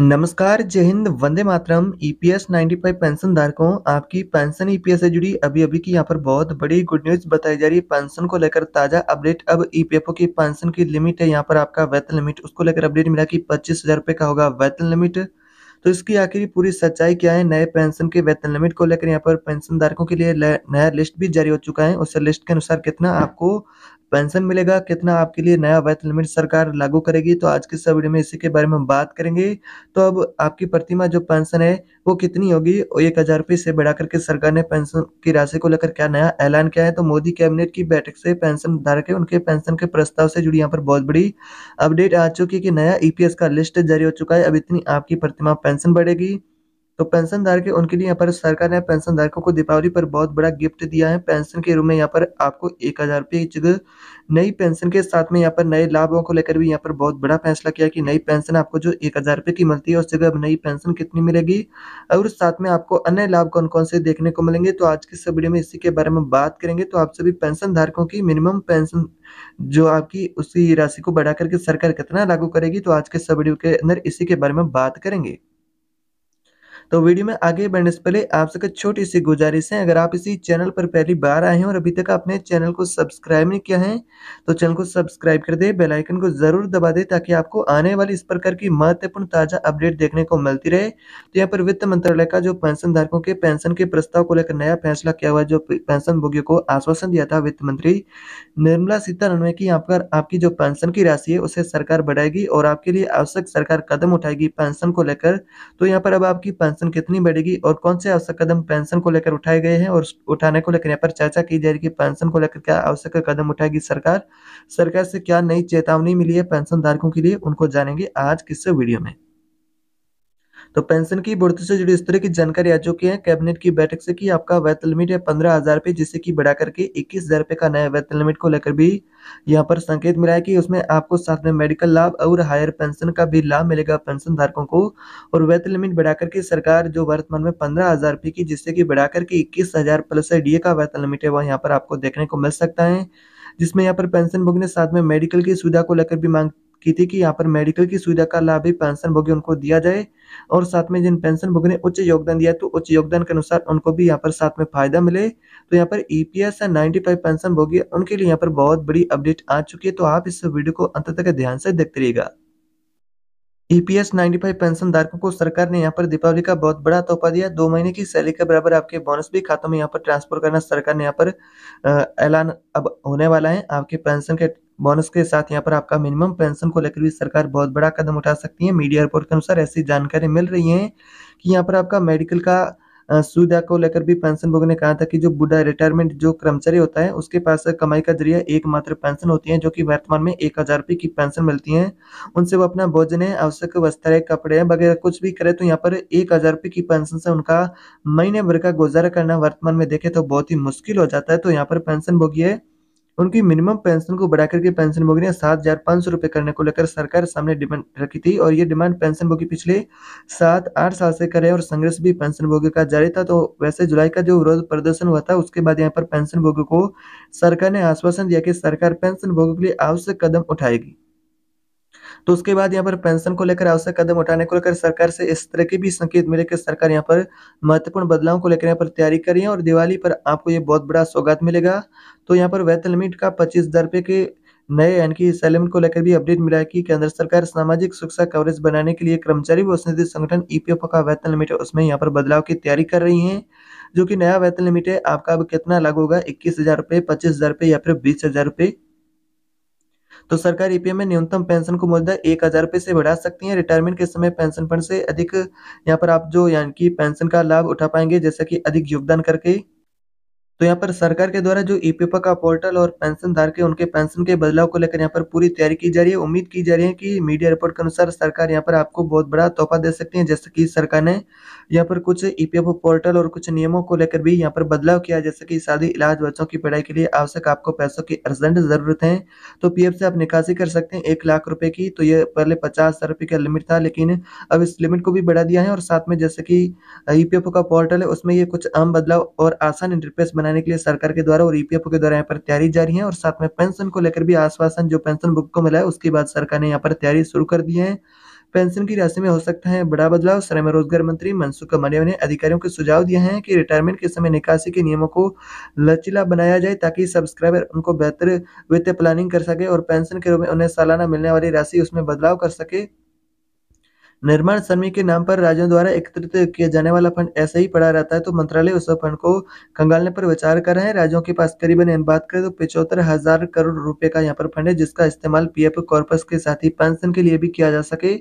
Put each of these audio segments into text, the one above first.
नमस्कार जय हिंद वंदे मातरम ईपीएस e 95 पेंशन धारकों आपकी पेंशन ईपीएस e से जुड़ी अभी अभी की यहां पर बहुत बड़ी गुड न्यूज बताई जा रही है पेंशन को लेकर ताजा अपडेट अब ईपीएफओ e की पेंशन की लिमिट है यहां पर आपका वेतन लिमिट उसको लेकर अपडेट मिला कि पच्चीस हजार रुपये का होगा वेतन लिमिट तो इसकी आखिरी पूरी सच्चाई क्या है नए पेंशन के वेतन लिमिट को लेकर यहाँ पर पेंशन धारकों के लिए नया लिस्ट भी जारी हो चुका है उस लिस्ट के अनुसार कितना आपको पेंशन मिलेगा कितना आपके लिए नया वेतन लिमिट सरकार लागू करेगी तो आज के इस वीडियो में इसी के बारे में हम बात करेंगे तो अब आपकी प्रतिमा जो पेंशन है वो कितनी होगी और एक हज़ार रुपये से बढ़ा करके सरकार ने पेंशन की राशि को लेकर क्या नया ऐलान किया है तो मोदी कैबिनेट की बैठक से पेंशन धारक है उनके पेंशन के प्रस्ताव से जुड़ी यहाँ पर बहुत बड़ी अपडेट आ चुकी है कि नया ई e का लिस्ट जारी हो चुका है अब इतनी आपकी प्रतिमा पेंशन बढ़ेगी तो पेंशन धारक उनके लिए यहाँ पर सरकार ने पेंशन धारकों को दीपावली पर बहुत बड़ा गिफ्ट दिया है पेंशन के रूप में यहाँ पर आपको एक हज़ार रुपये की नई पेंशन के साथ में यहाँ पर नए लाभों को लेकर भी यहाँ पर बहुत बड़ा फैसला किया कि नई पेंशन आपको जो एक हज़ार रुपये की मिलती है उस जगह अब नई पेंशन कितनी मिलेगी और साथ में आपको अन्य लाभ कौन कौन से देखने को मिलेंगे तो आज की सब वीडियो में इसी के बारे में बात करेंगे तो आप सभी पेंशन धारकों की मिनिमम पेंशन जो आपकी उसी राशि को बढ़ा करके सरकार कितना लागू करेगी तो आज के सब वीडियो के अंदर इसी के बारे में बात करेंगे तो वीडियो में आगे बढ़ने से पहले आपसे एक छोटी सी गुजारिश है अगर आप इसी चैनल पर पहली बार आए हैं और अभी तक आपने चैनल को सब्सक्राइब नहीं किया है तो चैनल को सब्सक्राइब कर दे बेलाइकन को ज़रूर दबा दे ताकि आपको आने वाली इस प्रकार की महत्वपूर्ण ताज़ा अपडेट देखने को मिलती रहे तो यहाँ पर वित्त मंत्रालय का जो पेंशन धारकों के पेंशन के प्रस्ताव को लेकर नया फैसला किया हुआ जो पेंशन भोगियों को आश्वासन दिया था वित्त मंत्री निर्मला सीतारमण की यहाँ पर आपकी जो पेंशन की राशि है उसे सरकार बढ़ाएगी और आपके लिए आवश्यक सरकार कदम उठाएगी पेंशन को लेकर तो यहाँ पर अब आपकी पेंशन पेंशन कितनी बढ़ेगी और कौन से आवश्यक कदम पेंशन को लेकर उठाए गए हैं और उठाने को लेकर यहाँ पर चर्चा की जाएगी पेंशन को लेकर क्या आवश्यक कदम उठाएगी सरकार सरकार से क्या नई चेतावनी मिली है पेंशन धारकों के लिए उनको जानेंगे आज किस वीडियो में तो पेंशन की बढ़ती से जुड़ी इस तरह की जानकारी आ चुकी है कैबिनेट की बैठक से कि आपका वेतन लिमिट है पंद्रह हजार रुपये जिसे कि बढ़ा करके इक्कीस हजार रुपये का नया वेतन लिमिट को लेकर भी यहाँ पर संकेत मिला है कि उसमें आपको साथ में मेडिकल लाभ और हायर पेंशन का भी लाभ मिलेगा पेंशन धारकों को और वेतन लिमिट बढ़ा करके सरकार जो वर्तमान में पंद्रह हजार रुपये की जिससे कि बढ़ा करके इक्कीस हजार प्लस डीए का वेतन लिमिट है वह यहाँ पर आपको देखने को मिल सकता है जिसमें यहाँ पर पेंशन भुगने साथ में मेडिकल की सुविधा को लेकर भी मांग की थी कि यहाँ पर मेडिकल की सुविधा का लाभ भी पेंशन भोगी उनको दिया जाए और साथ में जिन पेंशन भोगी ने उच्च योगदान दिया तो उच्च योगदान के अनुसार उनको भी यहाँ पर साथ में फायदा मिले तो यहाँ पर E P S ninety pension भोगी उनके लिए यहाँ पर बहुत बड़ी अपडेट आ चुकी है तो आप इस वीडियो को अंत तक ध्यान से देखते रहिएगा ईपीएस 95 पेंशन धारकों को सरकार ने यहां पर दीपावली का बहुत बड़ा तोहफा दिया दो महीने की सैलरी के बराबर आपके बोनस भी खातों में यहां पर ट्रांसफर करना सरकार ने यहां पर ऐलान अब होने वाला है आपके पेंशन के बोनस के साथ यहाँ पर आपका मिनिमम पेंशन को लेकर भी सरकार बहुत बड़ा कदम उठा सकती है मीडिया रिपोर्ट के अनुसार ऐसी जानकारी मिल रही है कि यहाँ पर आपका मेडिकल का सुविधा को लेकर भी पेंशन भोग ने कहा था कि जो बुढ़ा रिटायरमेंट जो कर्मचारी होता है उसके पास कमाई का जरिया एकमात्र पेंशन होती है जो कि वर्तमान में एक हजार रुपये की पेंशन मिलती है उनसे वो अपना भोजन है आवश्यक वस्त्र है कपड़े हैं वगैरह कुछ भी करे तो यहाँ पर एक हजार रुपये की पेंशन से उनका महीने भर का गुजारा करना वर्तमान में देखे तो बहुत ही मुश्किल हो जाता है तो यहाँ पर पेंशन भोगी है उनकी मिनिमम पेंशन को बढ़ा करके पेंशन ने सात हजार पांच सौ रुपए करने को लेकर सरकार सामने डिमांड रखी थी और ये डिमांड पेंशन भोगी पिछले सात आठ साल से करे और संघर्ष भी पेंशन भोगी का जारी था तो वैसे जुलाई का जो विरोध प्रदर्शन हुआ था उसके बाद यहाँ पर पेंशन भोगी को सरकार ने आश्वासन दिया कि सरकार पेंशन भोगों के लिए आवश्यक कदम उठाएगी तो उसके बाद यहाँ पर पेंशन को लेकर आवश्यक कदम उठाने को लेकर सरकार से इस तरह के भी संकेत मिले कि सरकार यहाँ पर महत्वपूर्ण बदलाव को लेकर यहाँ पर तैयारी करिए और दिवाली पर आपको ये बहुत बड़ा स्वागत मिलेगा तो यहाँ पर वेतन लिमिट का पच्चीस हजार रुपये के नए यानी कि सैलमेंट को लेकर भी अपडेट मिला है कि केंद्र सरकार सामाजिक सुरक्षा कवरेज बनाने के लिए कर्मचारी वोष निधि संगठन ईपीएफओ e का वेतन लिमिट है उसमें यहाँ पर बदलाव की तैयारी कर रही है जो कि नया वेतन लिमिट है आपका अब कितना लागू होगा इक्कीस हजार रुपये पच्चीस हजार रुपये या फिर बीस हजार रुपये तो सरकार ईपीएम e में न्यूनतम पेंशन को मौजूदा एक हज़ार रुपये से बढ़ा सकती है रिटायरमेंट के समय पेंशन फंड से अधिक यहाँ पर आप जो यानी कि पेंशन का लाभ उठा पाएंगे जैसा कि अधिक योगदान करके तो यहाँ पर सरकार के द्वारा जो ई का पोर्टल और पेंशन धार के उनके पेंशन के बदलाव को लेकर यहाँ पर पूरी तैयारी की जा रही है उम्मीद की जा रही है कि मीडिया रिपोर्ट के अनुसार सरकार यहाँ पर आपको बहुत बड़ा तोहफा दे सकती है जैसे कि सरकार ने यहाँ पर कुछ ई पोर्टल और कुछ नियमों को लेकर भी यहाँ पर बदलाव किया जैसे कि शादी इलाज बच्चों की पढ़ाई के लिए आवश्यक आपको पैसों की अर्जेंट जरूरत है तो पी से आप निकासी कर सकते हैं एक लाख रुपए की तो ये पहले पचास हजार का लिमिट था लेकिन अब इस लिमिट को भी बढ़ा दिया है और साथ में जैसे कि ई का पोर्टल है उसमें ये कुछ आम बदलाव और आसान इंटरप्रेस बनाने के लिए सरकार के द्वारा और ईपीएफओ e के द्वारा यहाँ पर तैयारी जारी है और साथ में पेंशन को लेकर भी आश्वासन जो पेंशन बुक को मिला है उसके बाद सरकार ने यहाँ पर तैयारी शुरू कर दी है पेंशन की राशि में हो सकता है बड़ा बदलाव श्रम रोजगार मंत्री मनसुख कमारिया ने अधिकारियों को सुझाव दिया है कि रिटायरमेंट के समय निकासी के नियमों को लचीला बनाया जाए ताकि सब्सक्राइबर उनको बेहतर वित्तीय प्लानिंग कर सके और पेंशन के रूप में उन्हें सालाना मिलने वाली राशि उसमें बदलाव कर सके निर्माण श्रमिक के नाम पर राज्यों द्वारा एकत्रित किया जाने वाला फंड ऐसे ही पड़ा रहता है तो मंत्रालय उस फंड को खंगालने पर विचार कर रहे हैं राज्यों के पास करीबन बात करें तो पिछहत्तर हजार करोड़ रुपए का यहाँ पर फंड है जिसका इस्तेमाल पीएफ कॉर्पस के साथ ही पेंशन के लिए भी किया जा सके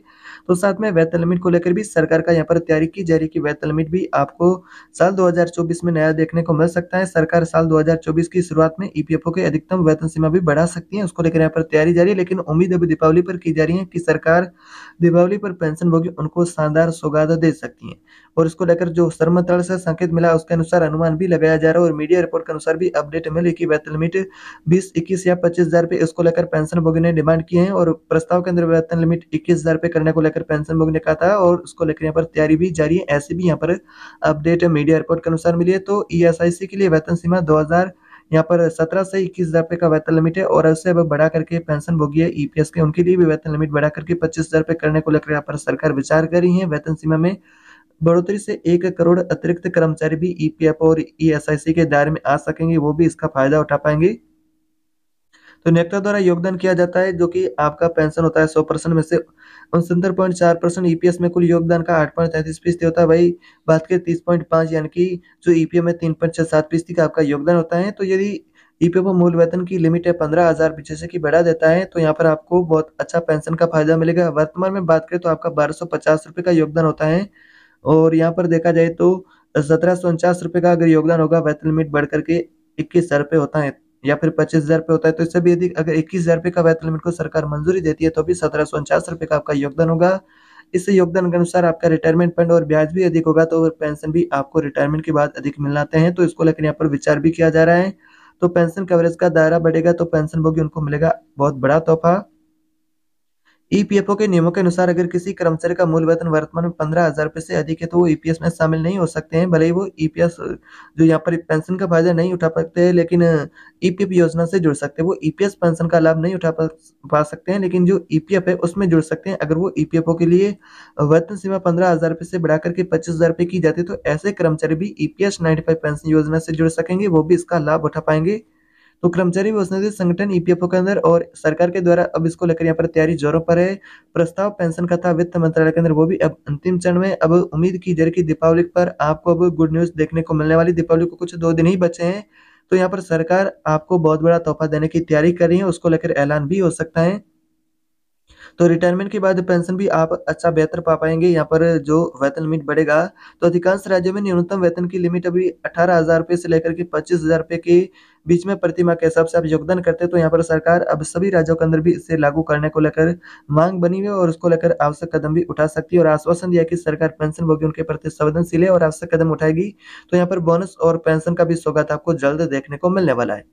तो साथ में वेतन लिमिट को लेकर भी सरकार का यहाँ पर तैयारी की जा रही की वेतन लिमिट भी आपको साल दो में नया देखने को मिल सकता है सरकार साल दो की शुरुआत में ईपीएफओ के अधिकतम वेतन सीमा भी बढ़ा सकती है उसको लेकर यहाँ पर तैयारी जारी है लेकिन उम्मीद अभी दीपावली पर की जा रही है की सरकार दीपावली पर पेंशन भोगी उनको शानदार सौगात दे सकती हैं और इसको लेकर जो सर्मतल से संकेत मिला उसके अनुसार अनुमान भी लगाया जा रहा है और मीडिया रिपोर्ट के अनुसार भी अपडेट मिली की वेतन लिमिट बीस इक्कीस या पच्चीस हजार रुपये इसको लेकर पेंशन भोगी ने डिमांड की है और प्रस्ताव के अंदर वेतन लिमिट इक्कीस हजार रुपये करने को लेकर पेंशन भोगी ने कहा था और उसको लेकर यहाँ पर तैयारी भी जारी है ऐसी भी यहाँ पर अपडेट मीडिया रिपोर्ट के अनुसार मिली है तो ई e के लिए वेतन सीमा दो यहाँ पर सत्रह से इक्कीस हज़ार रुपये का वेतन लिमिट है और उससे अब बढ़ा करके पेंशन भोगी है ईपीएस e के उनके लिए भी वेतन लिमिट बढ़ा करके पच्चीस हज़ार रुपये करने को लेकर यहाँ पर सरकार विचार कर रही है वेतन सीमा में बढ़ोतरी से एक करोड़ अतिरिक्त कर्मचारी भी ईपीएफ e और ईएसआईसी e के दायरे में आ सकेंगे वो भी इसका फायदा उठा पाएंगे तो नेक्टा द्वारा योगदान किया जाता है जो कि आपका पेंशन होता है सौ परसेंट में से उनसत्तर पॉइंट चार परसेंट ईपीएस e में कुल योगदान का आठ पॉइंट तैंतीस फीसदी होता है वही बात करें तीस पॉइंट पाँच यानी कि जो ईपीएम e में तीन पॉइंट छः सात फीसदी का आपका योगदान होता है तो यदि ईपीएफ e मूल वेतन की लिमिट है पंद्रह हज़ार पीछे की बढ़ा देता है तो यहाँ पर आपको बहुत अच्छा पेंशन का फायदा मिलेगा वर्तमान में बात करें तो आपका बारह सौ पचास रुपये का योगदान होता है और यहाँ पर देखा जाए तो सत्रह सौ उनचास रुपये का अगर योगदान होगा वेतन लिमिट बढ़ करके इक्कीस हज़ार रुपये होता है या फिर पच्चीस हजार होता है तो इससे भी अधिक अगर इक्कीस हजार रुपये का वेतन लिमिट को सरकार मंजूरी देती है तो भी सत्रह सौ उनचास रुपये का आपका योगदान होगा इस योगदान के अनुसार आपका रिटायरमेंट फंड और ब्याज भी अधिक होगा तो पेंशन भी आपको रिटायरमेंट के बाद अधिक मिलनाते हैं तो इसको लेकर यहाँ पर विचार भी किया जा रहा है तो पेंशन कवरेज का दायरा बढ़ेगा तो पेंशन भोगी उनको मिलेगा बहुत बड़ा तोहफा ईपीएफओ के नियमों के अनुसार अगर किसी कर्मचारी का मूल वेतन वर्तमान में पंद्रह हजार रुपए से अधिक है तो वो ईपीएस में शामिल नहीं हो सकते हैं भले ही वो ईपीएस जो यहाँ पर पेंशन का फायदा नहीं उठा पाते हैं लेकिन ईपीएफ योजना से जुड़ सकते हैं वो ईपीएस पेंशन का लाभ नहीं उठा पा सकते हैं लेकिन जो ईपीएफ है उसमें जुड़ सकते हैं अगर वो ईपीएफओ के लिए वेतन सीमा पंद्रह हजार रुपए से बढ़ाकर के पच्चीस हजार रुपए की जाती है तो ऐसे कर्मचारी भी ईपीएस नाइन्टी पेंशन योजना से जुड़ सकेंगे वो भी इसका लाभ उठा पाएंगे तो कर्मचारी वसंत संगठन ईपीएफओ e के अंदर और सरकार के द्वारा अब इसको लेकर यहाँ पर तैयारी जोरों पर है प्रस्ताव पेंशन का था वित्त मंत्रालय के अंदर वो भी अब अंतिम चरण में अब उम्मीद की जा रही कि दीपावली पर आपको अब गुड न्यूज देखने को मिलने वाली दीपावली को कुछ दो दिन ही बचे हैं तो यहाँ पर सरकार आपको बहुत बड़ा तोहफा देने की तैयारी कर रही है उसको लेकर ऐलान भी हो सकता है तो रिटायरमेंट के बाद पेंशन भी आप अच्छा बेहतर पा पाएंगे यहाँ पर जो वेतन लिमिट बढ़ेगा तो अधिकांश राज्यों में न्यूनतम वेतन की लिमिट अभी अठारह हज़ार रुपये से लेकर के पच्चीस हज़ार रुपये के बीच में प्रतिमा के हिसाब से आप योगदान करते हैं तो यहाँ पर सरकार अब सभी राज्यों के अंदर भी इसे लागू करने को लेकर मांग बनी हुई है और उसको लेकर आवश्यक कदम भी उठा सकती है और आश्वासन दिया कि सरकार पेंशन भोगी उनके प्रति संवेदनशील है और आवश्यक कदम उठाएगी तो यहाँ पर बोनस और पेंशन का भी स्वागत आपको जल्द देखने को मिलने वाला है